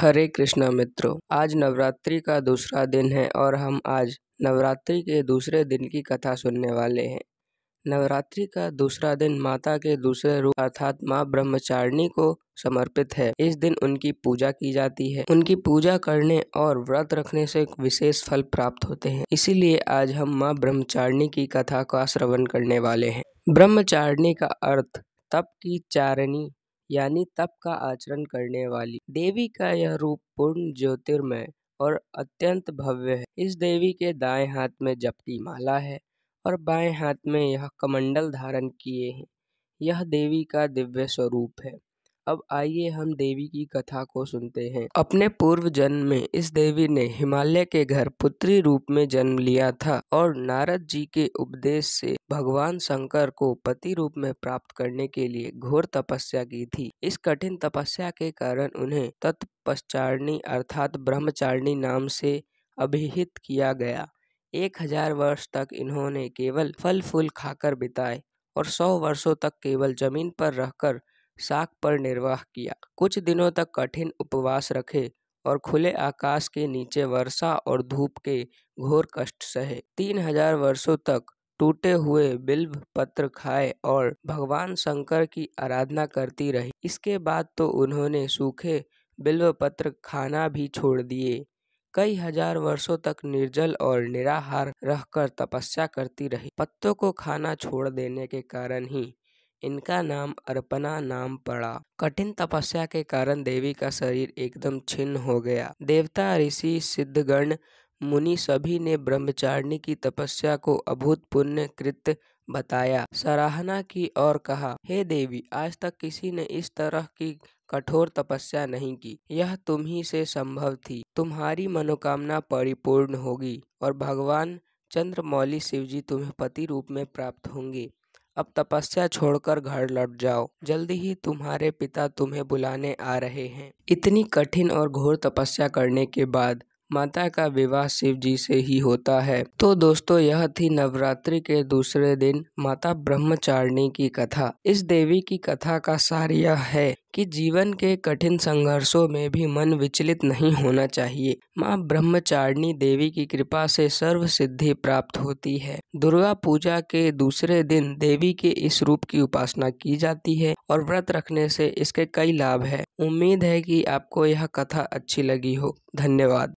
हरे कृष्णा मित्रों आज नवरात्रि का दूसरा दिन है और हम आज नवरात्रि के दूसरे दिन की कथा सुनने वाले हैं नवरात्रि का दूसरा दिन माता के दूसरे रूप अर्थात माँ ब्रह्मचारिणी को समर्पित है इस दिन उनकी पूजा की जाती है उनकी पूजा करने और व्रत रखने से विशेष फल प्राप्त होते हैं इसीलिए आज हम माँ ब्रह्मचारिणी की कथा का श्रवण करने वाले हैं ब्रह्मचारिणी का अर्थ तप की चारणी यानी तप का आचरण करने वाली देवी का यह रूप पूर्ण ज्योतिर्मय और अत्यंत भव्य है इस देवी के दाएं हाथ में जप की माला है और बाएं हाथ में यह कमंडल धारण किए हैं यह देवी का दिव्य स्वरूप है अब आइए हम देवी की कथा को सुनते हैं अपने पूर्व जन्म में इस देवी ने हिमालय के घर पुत्री रूप में जन्म लिया था और नारद जी के उपदेश से भगवान शंकर को पति रूप में प्राप्त करने के लिए घोर तपस्या की थी इस कठिन तपस्या के कारण उन्हें तत्पश्चारणी अर्थात ब्रह्मचारिणी नाम से अभिहित किया गया एक हजार वर्ष तक इन्होंने केवल फल फूल खाकर बिताए और सौ वर्षों तक केवल जमीन पर रहकर साख पर निर्वाह किया कुछ दिनों तक कठिन उपवास रखे और खुले आकाश के नीचे वर्षा और धूप के घोर कष्ट सहे तीन हजार वर्षो तक टूटे हुए बिल्व पत्र खाए और भगवान शंकर की आराधना करती रही इसके बाद तो उन्होंने सूखे बिल्व पत्र खाना भी छोड़ दिए कई हजार वर्षों तक निर्जल और निराहार रहकर तपस्या करती रही पत्तों को खाना छोड़ देने के कारण ही इनका नाम अर्पणा नाम पड़ा कठिन तपस्या के कारण देवी का शरीर एकदम छिन्न हो गया देवता ऋषि सिद्धगण मुनि सभी ने ब्रह्मचारिणी की तपस्या को अभूतपूर्ण कृत बताया सराहना की और कहा हे देवी आज तक किसी ने इस तरह की कठोर तपस्या नहीं की यह तुम ही से संभव थी तुम्हारी मनोकामना परिपूर्ण होगी और भगवान चंद्रमौली शिवजी तुम्हें पति रूप में प्राप्त होंगे अब तपस्या छोड़कर घर लौट जाओ जल्दी ही तुम्हारे पिता तुम्हें बुलाने आ रहे हैं इतनी कठिन और घोर तपस्या करने के बाद माता का विवाह शिव जी से ही होता है तो दोस्तों यह थी नवरात्रि के दूसरे दिन माता ब्रह्मचारिणी की कथा इस देवी की कथा का सार यह है कि जीवन के कठिन संघर्षों में भी मन विचलित नहीं होना चाहिए माँ ब्रह्मचारिणी देवी की कृपा से सर्व सिद्धि प्राप्त होती है दुर्गा पूजा के दूसरे दिन देवी के इस रूप की उपासना की जाती है और व्रत रखने से इसके कई लाभ है उम्मीद है कि आपको यह कथा अच्छी लगी हो धन्यवाद